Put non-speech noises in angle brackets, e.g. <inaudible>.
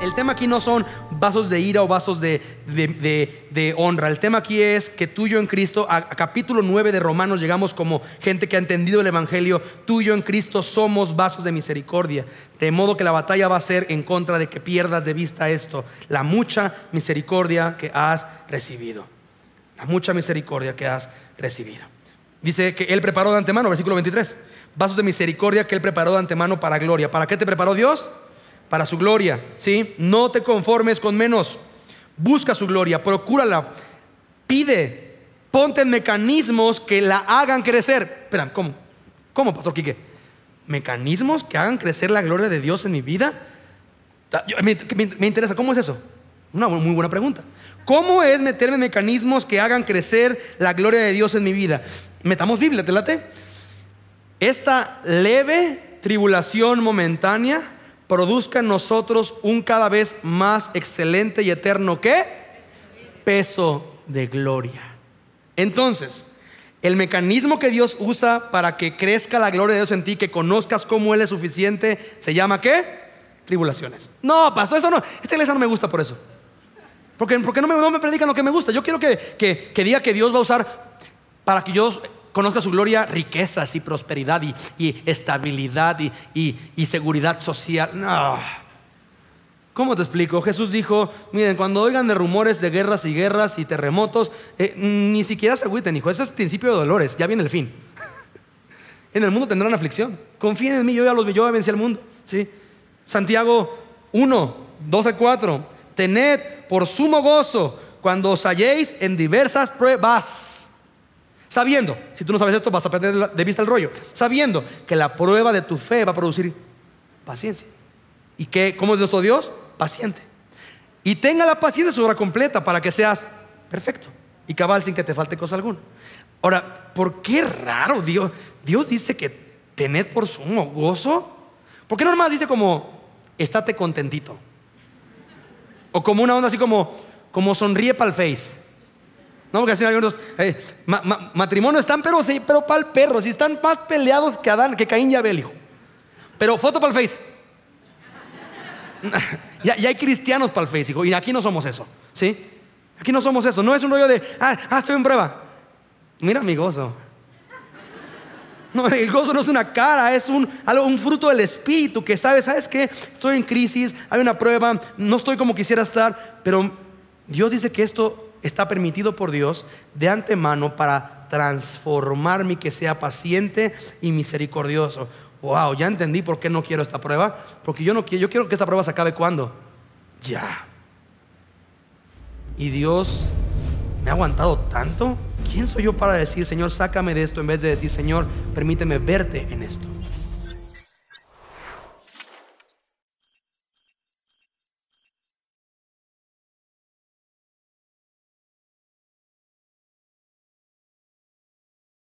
el, tema aquí no son vasos de ira o vasos de, honra. El tema aquí es que tú y yo en Cristo, a, capítulo 9 de Romanos llegamos como gente que ha entendido el Evangelio, tú y yo en Cristo somos vasos de misericordia. De modo que la batalla va a ser en contra de que pierdas de vista esto, la mucha misericordia que has recibido. La mucha misericordia que has recibido. Dice que Él preparó de antemano, versículo 23, vasos de misericordia que Él preparó de antemano para gloria. ¿Para qué te preparó Dios? para su gloria, ¿sí? No te conformes con menos. Busca su gloria, procúrala, pide, ponte mecanismos que la hagan crecer. Espera, ¿cómo? ¿Cómo, Pastor Quique? ¿Mecanismos que hagan crecer la gloria de Dios en mi vida? me, interesa, ¿cómo es eso? Una muy buena pregunta. ¿Cómo es meterme mecanismos que hagan crecer la gloria de Dios en mi vida? Metamos Biblia, ¿te late? Esta leve tribulación momentánea produzca en nosotros un cada vez más excelente y eterno ¿qué? peso de gloria. Entonces, el mecanismo que Dios usa para que crezca la gloria de Dios en ti, que conozcas cómo Él es suficiente, se llama ¿qué? Tribulaciones. No, pastor, eso no. Esta iglesia no me gusta por eso. Porque, qué no, me, no me predican lo que me gusta. Yo quiero que, que, que diga que Dios va a usar para que yo conozca su gloria riquezas y prosperidad y, estabilidad y, seguridad social. ¿Cómo te explico? Jesús dijo, miren, cuando oigan de rumores de guerras y guerras y terremotos, eh, ni siquiera se agüiten, hijo, ese es el principio de dolores, ya viene el fin. <laughs> en el mundo tendrán aflicción. Confíen en mí, yo ya los yo vencí al mundo. ¿sí? Santiago 1, 12, 4. Tened por sumo gozo cuando os halléis en diversas pruebas Sabiendo, si tú no sabes esto, vas a perder de vista el rollo. Sabiendo que la prueba de tu fe va a producir paciencia. ¿Y que, cómo es nuestro Dios? Paciente. Y tenga la paciencia su obra completa para que seas perfecto y cabal sin que te falte cosa alguna. Ahora, ¿por qué raro Dios? Dios dice que tened por sumo gozo. ¿Por qué no nomás dice como, estate contentito? O como una onda así como, como sonríe para el face. No, eh, matrimonio están, pero sí, pero para el perro. Si están más peleados que Adán, que Caín y Abel, hijo. Pero foto para el Face. <laughs> Y hay cristianos para el Face, hijo. Y aquí no somos eso. ¿Sí? Aquí no somos eso. No es un rollo de, ah, ah, estoy en prueba. Mira mi gozo. No, el gozo no es una cara, es un, algo, un fruto del espíritu que sabe, ¿sabes qué? Estoy en crisis, hay una prueba, no estoy como quisiera estar, pero Dios dice que esto está permitido por Dios de antemano para transformarme mi que sea paciente y misericordioso. Wow, ya entendí por qué no quiero esta prueba, porque yo no quiero, yo quiero que esta prueba se acabe cuando ya. Y Dios me ha aguantado tanto. ¿Quién soy yo para decir, Señor, sácame de esto en vez de decir, Señor, permíteme verte en esto?